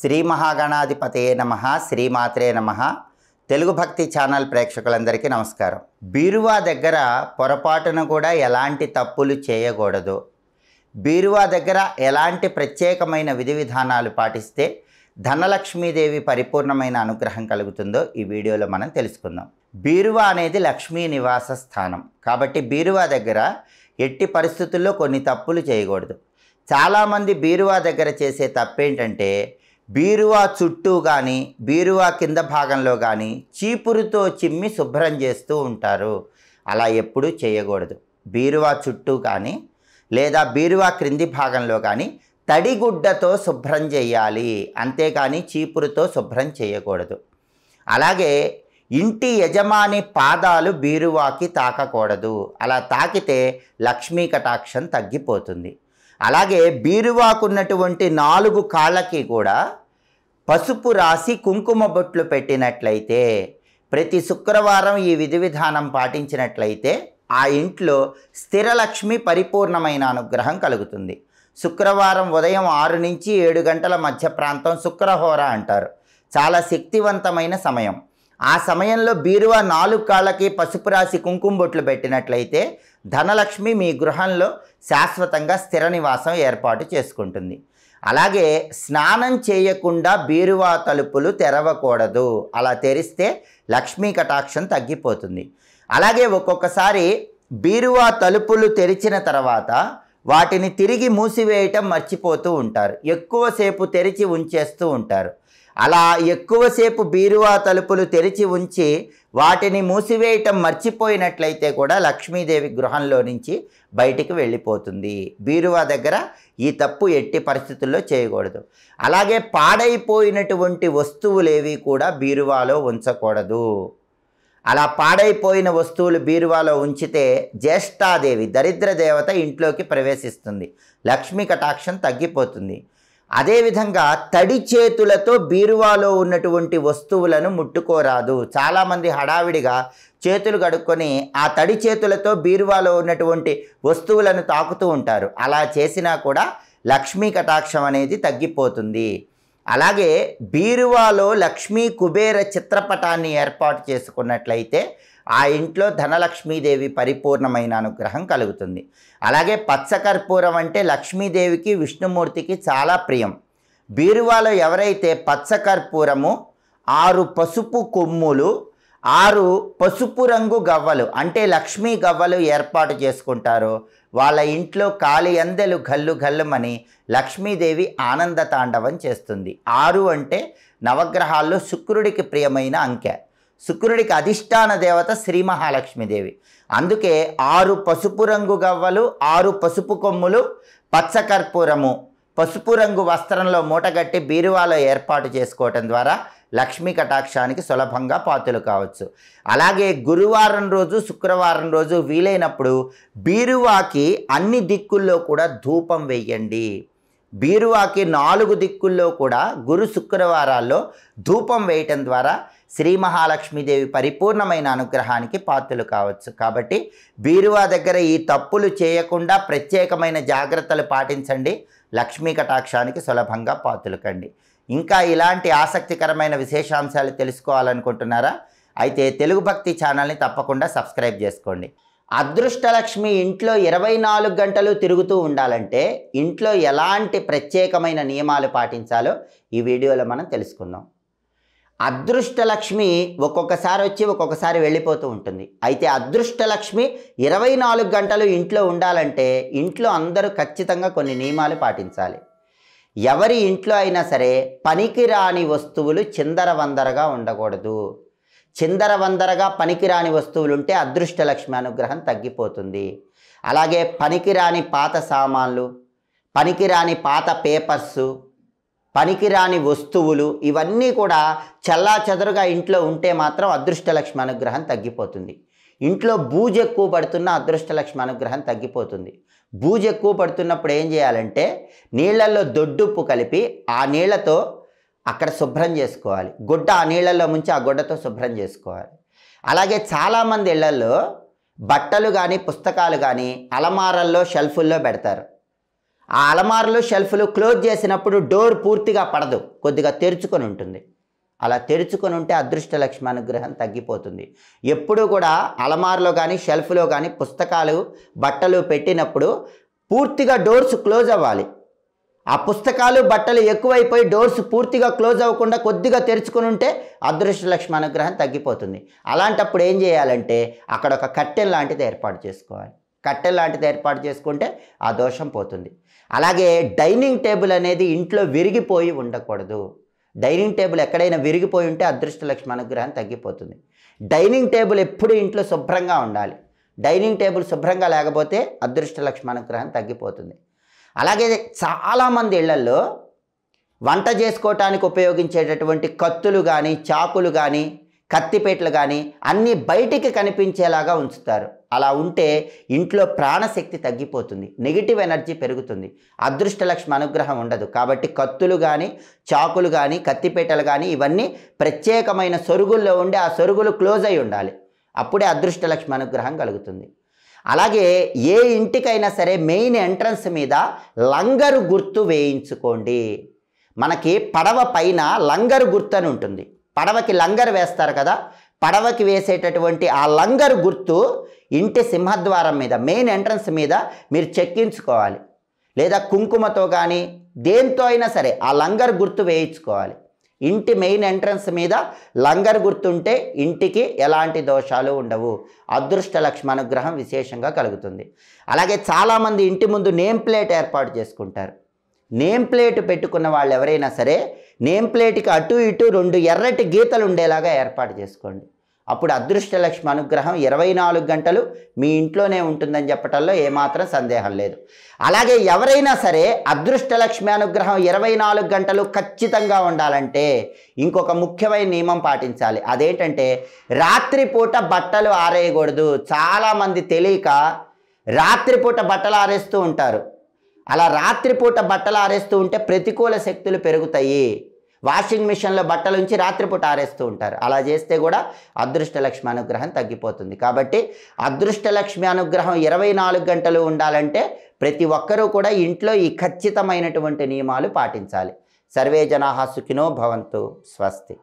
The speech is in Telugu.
శ్రీ మహాగణాధిపతే నమ శ్రీమాత్రే నమ తెలుగు భక్తి ఛానల్ ప్రేక్షకులందరికీ నమస్కారం బీరువా దగ్గర పొరపాటును కూడా ఎలాంటి తప్పులు చేయకూడదు బీరువా దగ్గర ఎలాంటి ప్రత్యేకమైన విధి విధానాలు పాటిస్తే ధనలక్ష్మీదేవి పరిపూర్ణమైన అనుగ్రహం కలుగుతుందో ఈ వీడియోలో మనం తెలుసుకుందాం బీరువా అనేది లక్ష్మీ నివాస స్థానం కాబట్టి బీరువా దగ్గర ఎట్టి పరిస్థితుల్లో కొన్ని తప్పులు చేయకూడదు చాలామంది బీరువా దగ్గర చేసే తప్పేంటంటే బీరువా చుట్టూ కానీ బీరువా కింద భాగంలో కానీ చీపురుతో చిమ్మి శుభ్రం చేస్తూ ఉంటారు అలా ఎప్పుడూ చేయకూడదు బీరువా చుట్టూ కానీ లేదా బీరువా క్రింది భాగంలో కానీ తడిగుడ్డతో శుభ్రం చేయాలి అంతేకాని చీపురుతో శుభ్రం చేయకూడదు అలాగే ఇంటి యజమాని పాదాలు బీరువాకి తాకకూడదు అలా తాకితే లక్ష్మీ కటాక్షం తగ్గిపోతుంది అలాగే బీరువాకున్నటువంటి నాలుగు కాళ్ళకి కూడా పసుపు రాసి కుంకుమ బొట్లు పెట్టినట్లయితే ప్రతి శుక్రవారం ఈ విధి విధానం పాటించినట్లయితే ఆ ఇంట్లో స్థిరలక్ష్మి పరిపూర్ణమైన అనుగ్రహం కలుగుతుంది శుక్రవారం ఉదయం ఆరు నుంచి ఏడు గంటల మధ్య ప్రాంతం శుక్రహోర అంటారు చాలా శక్తివంతమైన సమయం ఆ సమయంలో బీరువా నాలుగు కాళ్ళకి పసుపు రాసి బొట్లు పెట్టినట్లయితే ధనలక్ష్మి మీ గృహంలో శాశ్వతంగా స్థిర నివాసం ఏర్పాటు చేసుకుంటుంది అలాగే స్నానం చేయకుండా బీరువా తలుపులు తెరవకూడదు అలా తెరిస్తే లక్ష్మీ కటాక్షం తగ్గిపోతుంది అలాగే ఒక్కొక్కసారి బీరువా తలుపులు తెరిచిన తర్వాత వాటిని తిరిగి మూసివేయటం మర్చిపోతూ ఉంటారు ఎక్కువసేపు తెరిచి ఉంచేస్తూ ఉంటారు అలా ఎక్కువసేపు బీరువా తలుపులు తెరిచి ఉంచి వాటిని మూసివేయటం మర్చిపోయినట్లయితే కూడా లక్ష్మీదేవి గృహంలో నుంచి బయటికి వెళ్ళిపోతుంది బీరువా దగ్గర ఈ తప్పు ఎట్టి పరిస్థితుల్లో చేయకూడదు అలాగే పాడైపోయినటువంటి వస్తువులేవి కూడా బీరువాలో ఉంచకూడదు అలా పాడైపోయిన వస్తువులు బీరువాలో ఉంచితే జ్యేష్ఠాదేవి దరిద్ర దేవత ఇంట్లోకి ప్రవేశిస్తుంది లక్ష్మీ కటాక్షం తగ్గిపోతుంది అదేవిధంగా తడి చేతులతో బీరువాలో ఉన్నటువంటి వస్తువులను ముట్టుకోరాదు చాలామంది హడావిడిగా చేతులు కడుక్కొని ఆ తడి చేతులతో బీరువాలో ఉన్నటువంటి వస్తువులను తాకుతూ ఉంటారు అలా చేసినా కూడా లక్ష్మీ కటాక్షం అనేది తగ్గిపోతుంది అలాగే బీరువాలో లక్ష్మీ కుబేర చిత్రపటాన్ని ఏర్పాటు చేసుకున్నట్లయితే ఆ ఇంట్లో ధనలక్ష్మీదేవి పరిపూర్ణమైన అనుగ్రహం కలుగుతుంది అలాగే పచ్చకర్పూరం అంటే లక్ష్మీదేవికి విష్ణుమూర్తికి చాలా ప్రియం బీరువాలో ఎవరైతే పచ్చకర్పూరము ఆరు పసుపు కొమ్ములు ఆరు పసుపు రంగు గవ్వలు అంటే లక్ష్మీ గవ్వలు ఏర్పాటు చేసుకుంటారో వాళ్ళ ఇంట్లో కాలి అందెలు గల్లు గల్లుమని లక్ష్మీదేవి ఆనంద తాండవం చేస్తుంది ఆరు అంటే నవగ్రహాల్లో శుక్రుడికి ప్రియమైన అంకె శుక్రుడికి అధిష్టాన దేవత శ్రీ మహాలక్ష్మీదేవి అందుకే ఆరు పసుపు రంగు గవ్వలు ఆరు పసుపు కొమ్ములు పచ్చకర్పూరము పసుపు రంగు వస్త్రంలో మూటగట్టి బీరువాలో ఏర్పాటు చేసుకోవటం ద్వారా లక్ష్మీ కటాక్షానికి సులభంగా పాతులు కావచ్చు అలాగే గురువారం రోజు శుక్రవారం రోజు వీలైనప్పుడు బీరువాకి అన్ని దిక్కుల్లో కూడా ధూపం వేయండి బీరువాకి నాలుగు దిక్కుల్లో కూడా గురు శుక్రవారాల్లో ధూపం వేయటం ద్వారా శ్రీ మహాలక్ష్మీదేవి పరిపూర్ణమైన అనుగ్రహానికి పాత్రలు కావచ్చు కాబట్టి బీరువా దగ్గర ఈ తప్పులు చేయకుండా ప్రత్యేకమైన జాగ్రత్తలు పాటించండి లక్ష్మీ కటాక్షానికి సులభంగా పాత్రలు కండి ఇంకా ఇలాంటి ఆసక్తికరమైన విశేషాంశాలు తెలుసుకోవాలనుకుంటున్నారా అయితే తెలుగు భక్తి ఛానల్ని తప్పకుండా సబ్స్క్రైబ్ చేసుకోండి అదృష్టలక్ష్మి ఇంట్లో ఇరవై నాలుగు గంటలు తిరుగుతూ ఉండాలంటే ఇంట్లో ఎలాంటి ప్రత్యేకమైన నియమాలు పాటించాలో ఈ వీడియోలో మనం తెలుసుకుందాం అదృష్టలక్ష్మి ఒక్కొక్కసారి వచ్చి ఒక్కొక్కసారి వెళ్ళిపోతూ ఉంటుంది అయితే అదృష్టలక్ష్మి ఇరవై నాలుగు గంటలు ఇంట్లో ఉండాలంటే ఇంట్లో అందరూ ఖచ్చితంగా కొన్ని నియమాలు పాటించాలి ఎవరి ఇంట్లో అయినా సరే పనికిరాని వస్తువులు చిందరవందరగా ఉండకూడదు చిందరవందరగా పనికిరాని వస్తువులు ఉంటే అదృష్టలక్ష్మి అనుగ్రహం తగ్గిపోతుంది అలాగే పనికిరాని పాత సామాన్లు పనికిరాని పాత పేపర్సు పనికిరాని వస్తువులు ఇవన్నీ కూడా చల్లా చెదరుగా ఇంట్లో ఉంటే మాత్రం అదృష్టలక్ష్మి అనుగ్రహం తగ్గిపోతుంది ఇంట్లో బూజు ఎక్కువ పడుతున్న అదృష్టలక్ష్మి అనుగ్రహం తగ్గిపోతుంది బూజు ఎక్కువ పడుతున్నప్పుడు ఏం చేయాలంటే నీళ్లలో దొడ్డుప్పు కలిపి ఆ నీళ్లతో అక్కడ శుభ్రం చేసుకోవాలి గుడ్డ ఆ నీళ్లలో ముంచి ఆ గుడ్డతో శుభ్రం చేసుకోవాలి అలాగే చాలామంది ఇళ్లలో బట్టలు కానీ పుస్తకాలు కానీ అలమారల్లో షెల్ఫుల్లో పెడతారు ఆ అలమారులు షెల్ఫ్లు క్లోజ్ చేసినప్పుడు డోర్ పూర్తిగా పడదు కొద్దిగా తెరుచుకొని ఉంటుంది అలా తెరుచుకొని ఉంటే అదృష్ట లక్ష్మి అనుగ్రహం తగ్గిపోతుంది ఎప్పుడూ కూడా అలమారులో కానీ షెల్ఫ్లో కానీ పుస్తకాలు బట్టలు పెట్టినప్పుడు పూర్తిగా డోర్స్ క్లోజ్ అవ్వాలి ఆ పుస్తకాలు బట్టలు ఎక్కువైపోయి డోర్స్ పూర్తిగా క్లోజ్ అవ్వకుండా కొద్దిగా తెరుచుకుని ఉంటే అదృష్టలక్ష్మి అనుగ్రహం తగ్గిపోతుంది అలాంటప్పుడు ఏం చేయాలంటే అక్కడ ఒక కట్టెన్ లాంటిది ఏర్పాటు చేసుకోవాలి కట్టెన్ లాంటిది ఏర్పాటు చేసుకుంటే ఆ దోషం పోతుంది అలాగే డైనింగ్ టేబుల్ అనేది ఇంట్లో విరిగిపోయి ఉండకూడదు డైనింగ్ టేబుల్ ఎక్కడైనా విరిగిపోయి ఉంటే అదృష్ట లక్ష్మి అనుగ్రహం తగ్గిపోతుంది డైనింగ్ టేబుల్ ఎప్పుడు ఇంట్లో శుభ్రంగా ఉండాలి డైనింగ్ టేబుల్ శుభ్రంగా లేకపోతే అదృష్ట లక్ష్మి అనుగ్రహం తగ్గిపోతుంది అలాగే చాలామంది ఇళ్లల్లో వంట చేసుకోవటానికి ఉపయోగించేటటువంటి కత్తులు కానీ చాకులు కానీ కత్తిపేటలు కానీ అన్నీ బయటికి కనిపించేలాగా ఉంచుతారు అలా ఉంటే ఇంట్లో ప్రాణశక్తి తగ్గిపోతుంది నెగిటివ్ ఎనర్జీ పెరుగుతుంది అదృష్టలక్ష్మి అనుగ్రహం ఉండదు కాబట్టి కత్తులు కానీ చాకులు కానీ కత్తిపేటలు కానీ ఇవన్నీ ప్రత్యేకమైన సొరుగుల్లో ఉండి ఆ సొరుగులు క్లోజ్ అయి ఉండాలి అప్పుడే అదృష్టలక్ష్మి అనుగ్రహం కలుగుతుంది అలాగే ఏ ఇంటికైనా సరే మెయిన్ ఎంట్రన్స్ మీద లంగరు గుర్తు వేయించుకోండి మనకి పడవ పైన లంగరు గుర్తు అని ఉంటుంది పడవకి లంగర్ వేస్తారు కదా పడవకి వేసేటటువంటి ఆ లంగర్ గుర్తు ఇంటి సింహద్వారం మీద మెయిన్ ఎంట్రన్స్ మీద మీరు చెక్కించుకోవాలి లేదా కుంకుమతో కానీ దేంతో అయినా సరే ఆ లంగర్ గుర్తు వేయించుకోవాలి ఇంటి మెయిన్ ఎంట్రన్స్ మీద లంగర్ గుర్తుంటే ఇంటికి ఎలాంటి దోషాలు ఉండవు అదృష్ట లక్ష్మి అనుగ్రహం విశేషంగా కలుగుతుంది అలాగే చాలామంది ఇంటి ముందు నేమ్ ప్లేట్ ఏర్పాటు చేసుకుంటారు నేమ్ ప్లేట్ పెట్టుకున్న వాళ్ళు ఎవరైనా సరే నేమ్ ప్లేట్కి అటు ఇటు రెండు ఎర్రటి గీతలు ఉండేలాగా ఏర్పాటు చేసుకోండి అప్పుడు అదృష్టలక్ష్మి అనుగ్రహం ఇరవై నాలుగు గంటలు మీ ఇంట్లోనే ఉంటుందని చెప్పటంలో ఏమాత్రం సందేహం లేదు అలాగే ఎవరైనా సరే అదృష్టలక్ష్మి అనుగ్రహం ఇరవై నాలుగు గంటలు ఖచ్చితంగా ఉండాలంటే ఇంకొక ముఖ్యమైన నియమం పాటించాలి అదేంటంటే రాత్రిపూట బట్టలు ఆరేయకూడదు చాలామంది తెలియక రాత్రిపూట బట్టలు ఆరేస్తూ ఉంటారు అలా రాత్రిపూట బట్టలు ఆరేస్తూ ఉంటే ప్రతికూల శక్తులు పెరుగుతాయి వాషింగ్ మిషన్లో బట్టలు ఉంచి రాత్రిపూట ఆరేస్తూ ఉంటారు అలా చేస్తే కూడా అదృష్టలక్ష్మి అనుగ్రహం తగ్గిపోతుంది కాబట్టి అదృష్టలక్ష్మి అనుగ్రహం ఇరవై నాలుగు గంటలు ఉండాలంటే ప్రతి ఒక్కరూ కూడా ఇంట్లో ఈ ఖచ్చితమైనటువంటి నియమాలు పాటించాలి సర్వే జనా సుఖినో భవంతు స్వస్తి